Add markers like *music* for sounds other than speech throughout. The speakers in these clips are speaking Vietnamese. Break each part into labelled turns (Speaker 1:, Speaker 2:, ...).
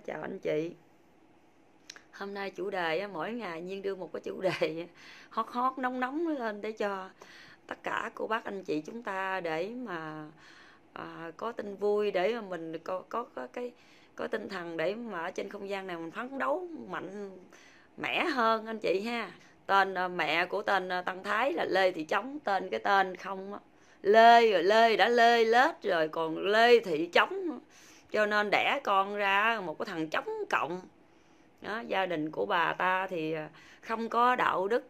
Speaker 1: chào anh chị hôm nay chủ đề mỗi ngày nhiên đưa một cái chủ đề hot *laughs* hot nóng nóng lên để cho tất cả cô bác anh chị chúng ta để mà à, có tin vui để mà mình có, có có cái có tinh thần để mà ở trên không gian này mình phấn đấu mạnh mẽ hơn anh chị ha tên à, mẹ của tên à, tăng thái là lê thị chống tên cái tên không lê rồi lê đã lê lết rồi còn lê thị trống cho nên đẻ con ra một cái thằng chống cộng đó, gia đình của bà ta thì à, không có đạo đức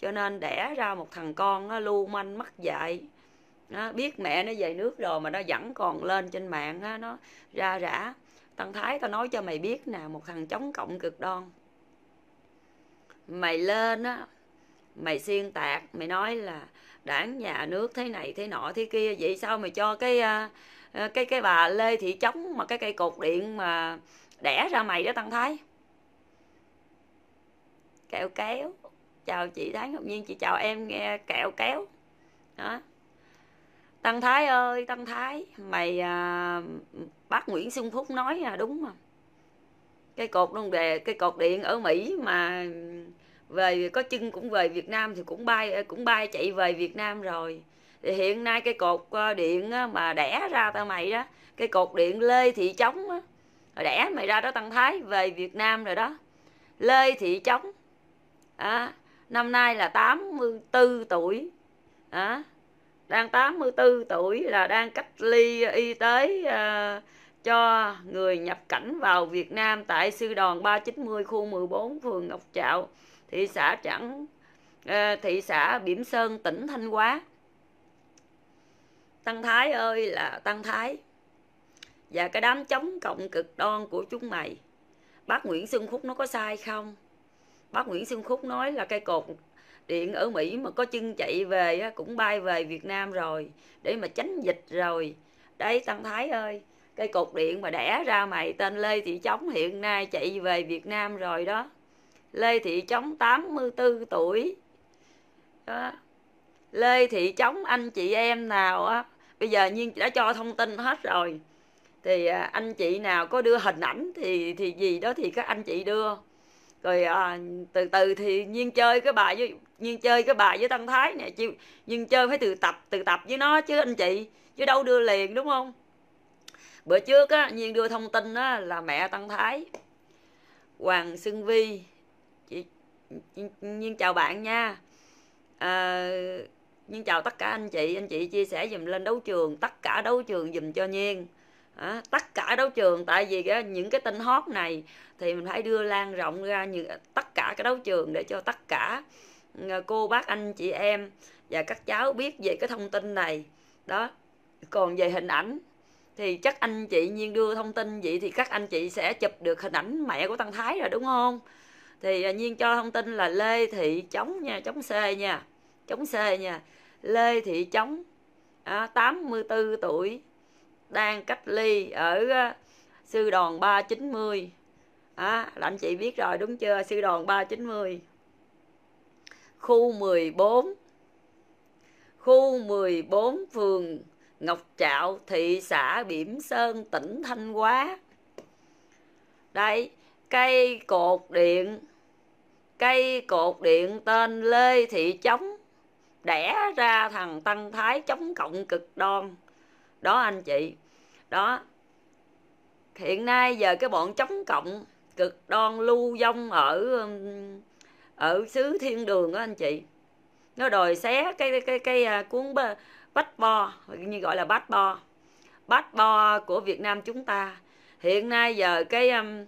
Speaker 1: cho nên đẻ ra một thằng con nó lưu manh mắc dạy nó biết mẹ nó về nước rồi mà nó vẫn còn lên trên mạng đó, nó ra rã tăng thái tao nói cho mày biết nè một thằng chống cộng cực đoan mày lên á mày xuyên tạc mày nói là đảng nhà nước thế này thế nọ thế kia vậy sao mày cho cái à, Ờ, cái cái bà lê thị chống mà cái cây cột điện mà đẻ ra mày đó tăng thái kẹo kéo chào chị thái ngọc nhiên chị chào em nghe kẹo kéo đó tăng thái ơi tăng thái mày à, bác nguyễn xuân phúc nói là đúng mà cây cột đông đề cây cột điện ở mỹ mà về có chân cũng về việt nam thì cũng bay cũng bay chạy về việt nam rồi thì hiện nay cái cột ờ, điện ờ, mà đẻ ra tao mày đó cái cột điện lê thị trống đẻ mày ra đó tăng thái về việt nam rồi đó lê thị trống à, năm nay là 84 tuổi à, đang 84 tuổi là đang cách ly y tế à, cho người nhập cảnh vào Việt Nam tại sư đoàn 390 khu 14 phường Ngọc Trạo thị xã Chẳng thị xã Bỉm Sơn tỉnh Thanh Hóa tăng thái ơi là tăng thái và cái đám chống cộng cực đoan của chúng mày bác nguyễn xuân Khúc nó có sai không bác nguyễn xuân Khúc nói là cây cột điện ở mỹ mà có chân chạy về cũng bay về việt nam rồi để mà tránh dịch rồi đấy tăng thái ơi cây cột điện mà đẻ ra mày tên lê thị Chống hiện nay chạy về việt nam rồi đó lê thị trống 84 tuổi đó. lê thị Chống anh chị em nào á bây giờ nhiên đã cho thông tin hết rồi thì à, anh chị nào có đưa hình ảnh thì thì gì đó thì các anh chị đưa rồi à, từ từ thì nhiên chơi cái bài với nhiên chơi cái bài với tăng thái nè chịu nhưng chơi phải từ tập từ tập với nó chứ anh chị chứ đâu đưa liền đúng không bữa trước á nhiên đưa thông tin á là mẹ tăng thái hoàng xuân vi chị nhiên chào bạn nha à, nhưng chào tất cả anh chị, anh chị chia sẻ dùm lên đấu trường, tất cả đấu trường dùm cho Nhiên. À, tất cả đấu trường tại vì cái, những cái tin hot này thì mình phải đưa lan rộng ra những tất cả cái đấu trường để cho tất cả ờ, cô bác anh chị em và các cháu biết về cái thông tin này đó còn về hình ảnh thì chắc anh chị nhiên đưa thông tin vậy thì các anh chị sẽ chụp được hình ảnh mẹ của tăng thái rồi đúng không thì ờ, nhiên cho thông tin là lê thị chống nha chống c nha chống c nha Lê Thị Chống à, 84 tuổi đang cách ly ở à, sư đoàn 390 à, là anh chị biết rồi đúng chưa sư đoàn 390 khu 14 khu 14 phường Ngọc Trạo thị xã Bỉm Sơn tỉnh Thanh Hóa đây cây cột điện cây cột điện tên Lê Thị Chống đẻ ra thằng Tăng Thái chống cộng cực đoan đó anh chị đó hiện nay giờ cái bọn chống cộng cực đoan lưu vong ở um, ở xứ thiên đường đó anh chị nó đòi xé cái cái cái, cái à, cuốn bách bo như gọi là bách bo bách bo của Việt Nam chúng ta hiện nay giờ cái um,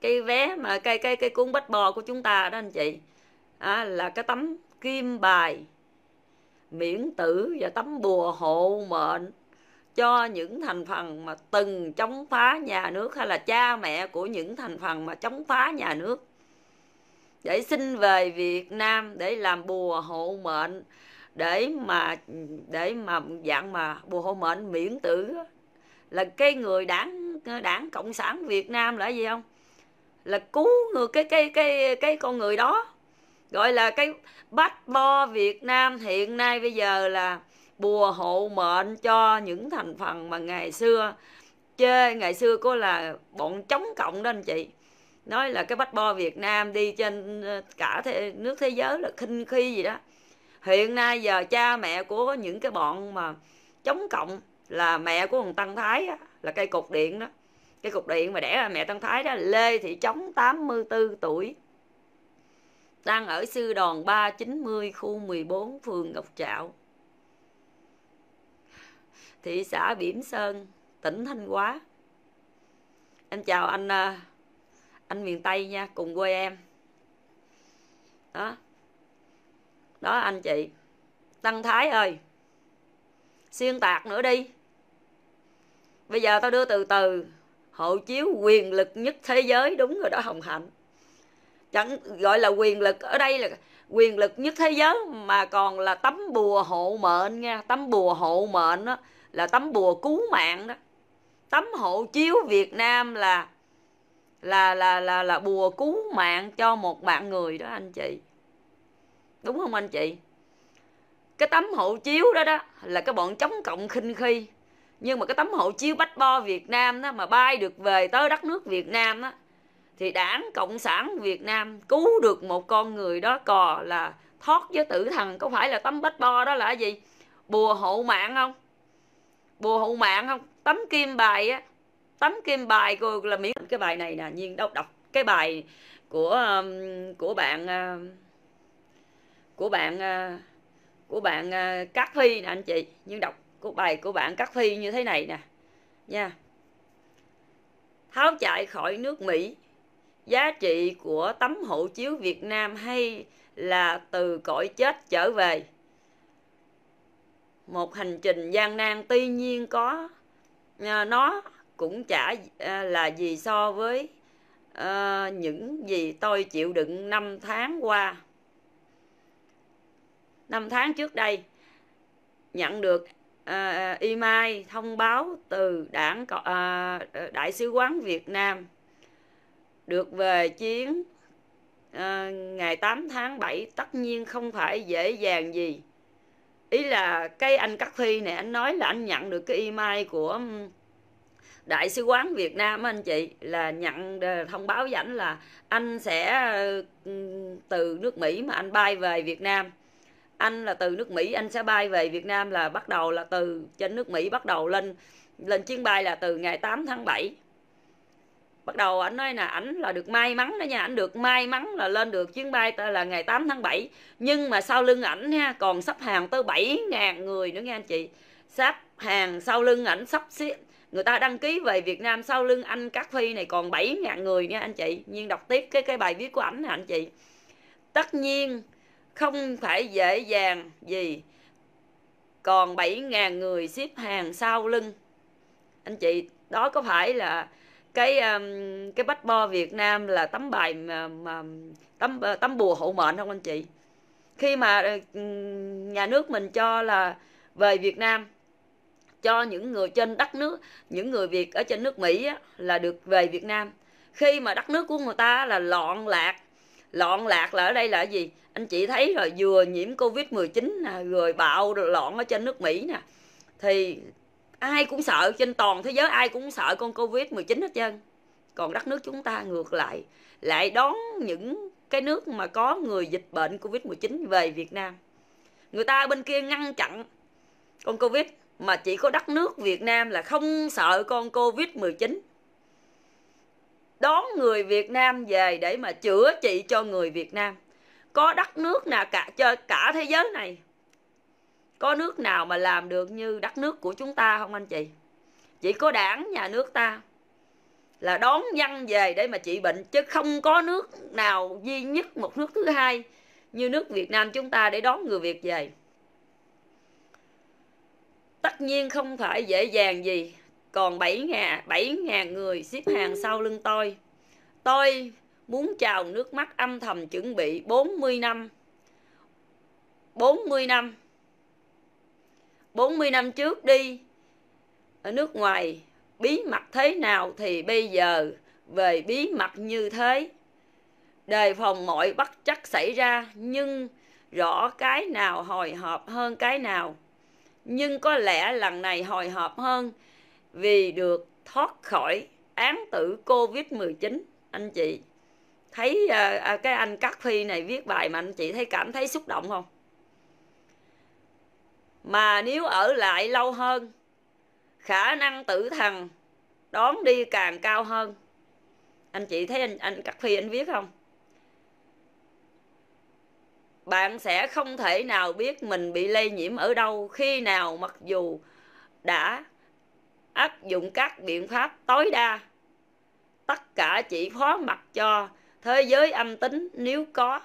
Speaker 1: cái vé mà cái cái cái cuốn bách bo của chúng ta đó anh chị à, là cái tấm kim bài miễn tử và tấm bùa hộ mệnh cho những thành phần mà từng chống phá nhà nước hay là cha mẹ của những thành phần mà chống phá nhà nước để xin về Việt Nam để làm bùa hộ mệnh để mà để mà dạng mà bùa hộ mệnh miễn tử là cái người đảng đảng cộng sản Việt Nam là gì không là cứu người cái cái cái cái con người đó gọi là cái bách bo Việt Nam hiện nay bây giờ là bùa hộ mệnh cho những thành phần mà ngày xưa chê ngày xưa có là bọn chống cộng đó anh chị nói là cái bách bo Việt Nam đi trên ờ, cả thế, nước thế giới là khinh khi gì đó hiện nay giờ cha mẹ của những cái bọn mà chống cộng là mẹ của thằng Tăng Thái á, là cây cột điện đó cây cục điện mà đẻ là mẹ Tăng Thái đó Lê Thị Trống 84 tuổi đang ở sư đoàn 390 khu 14 phường Ngọc Trạo thị xã Biển Sơn tỉnh Thanh Hóa em chào anh à, anh miền Tây nha cùng quê em đó đó anh chị Tăng Thái ơi xuyên tạc nữa đi bây giờ tao đưa từ từ hộ chiếu quyền lực nhất thế giới đúng rồi đó hồng hạnh chẳng gọi là quyền lực ở đây là quyền lực nhất thế giới mà còn là tấm bùa hộ mệnh nha tấm bùa hộ mệnh đó, là tấm bùa cứu mạng đó tấm hộ chiếu việt nam là là là là là bùa cứu mạng cho một bạn người đó anh chị đúng không anh chị cái tấm hộ chiếu đó đó là cái bọn chống cộng khinh khi nhưng mà cái tấm hộ chiếu bách bo việt nam đó mà bay được về tới đất nước việt nam đó thì đảng cộng sản việt nam cứu được một con người đó cò là thoát với tử thần có phải là tấm bách bo đó là gì bùa hộ mạng không bùa hộ mạng không tấm kim bài á tấm kim bài của là miễn cái bài này nè nhiên đâu đọc cái bài của um, của bạn um, của bạn uh, của bạn uh, cát phi nè anh chị nhưng đọc của bài của bạn cát phi như thế này nè nha tháo chạy khỏi nước mỹ giá trị của tấm hộ chiếu Việt Nam hay là từ cõi chết trở về. Một hành trình gian nan tuy nhiên có à, nó cũng chả à, là gì so với uh, những gì tôi chịu đựng năm tháng qua. Năm tháng trước đây nhận được uh, email thông báo từ đảng uh, đại sứ quán Việt Nam được về chiến à, ngày 8 tháng 7 tất nhiên không phải dễ dàng gì ý là cái anh Cát Phi này anh nói là anh nhận được cái email của đại sứ quán Việt Nam anh chị là nhận ờ, thông báo với là anh sẽ từ nước Mỹ mà anh bay về Việt Nam anh là từ nước Mỹ anh sẽ bay về Việt Nam là bắt đầu là từ trên nước Mỹ bắt đầu lên lên chuyến bay là từ ngày 8 tháng 7 bắt đầu ảnh nói là ảnh là được may mắn đó nha ảnh được may mắn là lên được chuyến bay là ngày 8 tháng 7 nhưng mà sau lưng ảnh ha còn sắp hàng tới 7 ngàn người nữa nha anh chị sắp hàng sau lưng ảnh sắp xếp người ta đăng ký về Việt Nam sau lưng anh Cát Phi này còn 7 ngàn người nha anh chị nhưng đọc tiếp cái cái bài viết của ảnh nè anh chị tất nhiên không phải dễ dàng gì còn 7 ngàn người xếp hàng sau lưng anh chị đó có phải là cái cái bách bo Việt Nam là tấm bài mà, mà tấm ờ, tấm bùa hộ mệnh không anh chị khi mà ờ, nhà nước mình cho là về Việt Nam cho những người trên đất nước những người Việt ở trên nước Mỹ á, là được về Việt Nam khi mà đất nước của người ta là loạn lạc loạn lạc là ở đây là gì anh chị thấy rồi vừa nhiễm covid 19 nè rồi bạo loạn ở trên nước mỹ nè thì ai cũng sợ trên toàn thế giới ai cũng sợ con covid 19 hết trơn còn đất nước chúng ta ngược lại lại đón những cái nước mà có người dịch bệnh covid 19 về Việt Nam người ta bên kia ngăn chặn con covid mà chỉ có đất nước Việt Nam là không sợ con covid 19 đón người Việt Nam về để mà chữa trị cho người Việt Nam có đất nước nào cả cho cả thế giới này có nước nào mà làm được như đất nước của chúng ta không anh chị chỉ có đảng nhà nước ta là đón dân về để mà trị bệnh chứ không có nước nào duy nhất một nước thứ hai như nước Việt Nam chúng ta để đón người Việt về tất nhiên không phải dễ dàng gì còn 7 ngàn 7 ngàn người xếp hàng sau lưng tôi tôi muốn chào nước mắt âm thầm chuẩn bị 40 năm 40 năm 40 năm trước đi ở nước ngoài bí mật thế nào thì bây giờ về bí mật như thế đề phòng mọi bất chắc xảy ra nhưng rõ cái nào hồi hộp hơn cái nào nhưng có lẽ lần này hồi hộp hơn vì được thoát khỏi án tử Covid-19 anh chị thấy ờ, à, cái anh Cát Phi này viết bài mà anh chị thấy cảm thấy xúc động không mà nếu ở lại lâu hơn khả năng tử thần đón đi càng cao hơn anh chị thấy anh anh cắt phi anh viết không bạn sẽ không thể nào biết mình bị lây nhiễm ở đâu khi nào mặc dù đã áp dụng các biện pháp tối đa tất cả chỉ phó mặc cho thế giới âm tính nếu có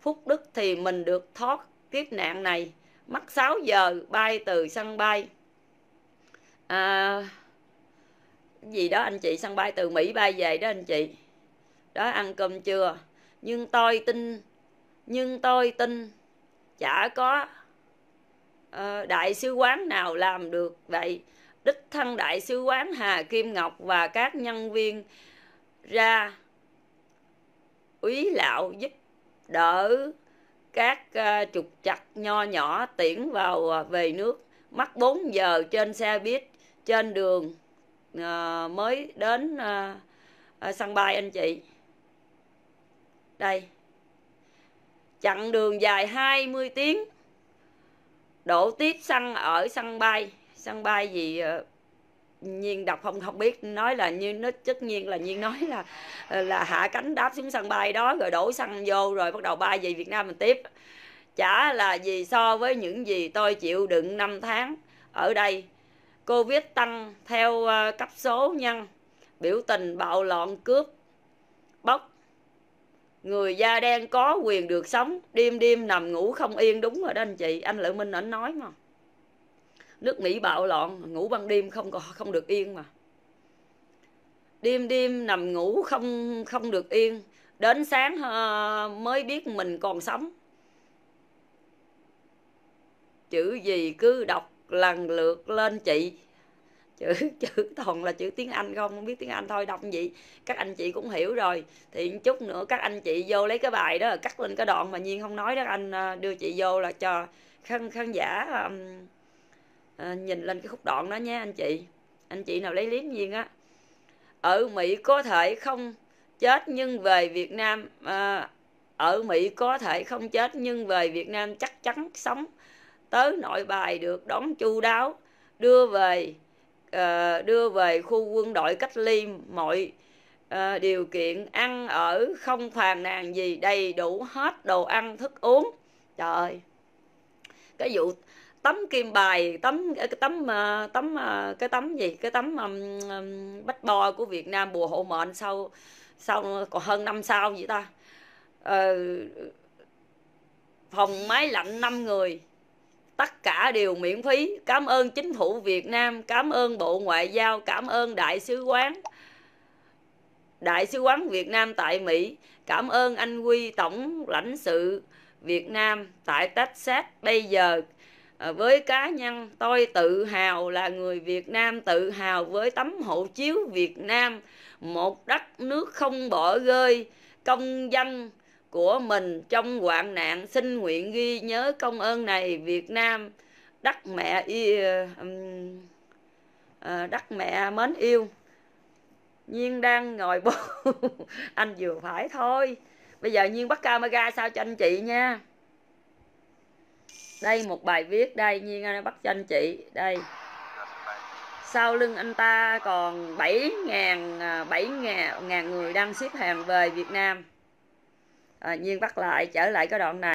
Speaker 1: phúc đức thì mình được thoát kiếp nạn này mất 6 giờ bay từ sân bay à, gì đó anh chị sân bay từ Mỹ bay về đó anh chị đó ăn cơm trưa nhưng tôi tin nhưng tôi tin chả có uh, đại sứ quán nào làm được vậy đích thân đại sứ quán Hà Kim Ngọc và các nhân viên ra úy lạo giúp đỡ các uh, trục chặt nho nhỏ tiễn vào uh, về nước mất 4 giờ trên xe buýt trên đường uh, mới đến uh, sân bay anh chị đây chặng đường dài 20 tiếng đổ tiếp xăng ở sân bay sân bay gì nhiên đọc không không biết nói là như nó tất nhiên là nhiên nói là ờ, là hạ cánh đáp xuống sân bay đó rồi đổ xăng vô rồi bắt đầu bay về Việt Nam mình tiếp chả là gì so với những gì tôi chịu đựng 5 tháng ở đây Covid tăng theo ờ, cấp số nhân biểu tình bạo loạn cướp bóc người da đen có quyền được sống đêm đêm nằm ngủ không yên đúng rồi đó anh chị anh lợi minh anh nói mà nước mỹ bạo loạn ngủ ban đêm không không được yên mà đêm đêm nằm ngủ không không được yên đến sáng ờ, mới biết mình còn sống chữ gì cứ đọc lần lượt lên chị chữ *laughs* chữ toàn là chữ tiếng anh không không biết tiếng anh thôi đọc gì các anh chị cũng hiểu rồi thì chút nữa các anh chị vô lấy cái bài đó cắt lên cái đoạn mà nhiên không nói đó anh ờ, đưa chị vô là cho khán khán giả um, Ờ, nhìn lên cái khúc đoạn đó nha anh chị anh chị nào lấy liếm nhiên á ở mỹ có thể không chết nhưng về việt nam à, ở mỹ có thể không chết nhưng về việt nam chắc chắn sống tới nội bài được đón chu đáo đưa về à, đưa về khu quân đội cách ly mọi à, điều kiện ăn ở không phàn nàn gì đầy đủ hết đồ ăn thức uống trời cái vụ tấm kim bài tấm ờ, cái tấm ờ, tấm ờ, cái tấm gì cái tấm um, bách bo của Việt Nam bùa hộ mệnh sau sau còn hơn năm sau vậy ta ờ, phòng máy lạnh 5 người tất cả đều miễn phí cảm ơn chính phủ Việt Nam cảm ơn bộ ngoại giao cảm ơn đại sứ quán đại sứ quán Việt Nam tại Mỹ cảm ơn anh Huy tổng lãnh sự Việt Nam tại Texas bây giờ Ờ, với cá nhân tôi tự hào là người Việt Nam tự hào với tấm hộ chiếu Việt Nam một đất nước không bỏ rơi công dân của mình trong hoạn nạn xin nguyện ghi nhớ công ơn này Việt Nam đất mẹ y, ờ, đất mẹ mến yêu nhiên đang ngồi bố *laughs* anh vừa phải thôi bây giờ nhiên bắt camera sao cho anh chị nha đây một bài viết đây nhiên anh bắt cho anh chị đây sau lưng anh ta còn 7.000 7 à, ngàn người đang xếp hàng về Việt Nam à, nhiên bắt lại trở lại cái đoạn này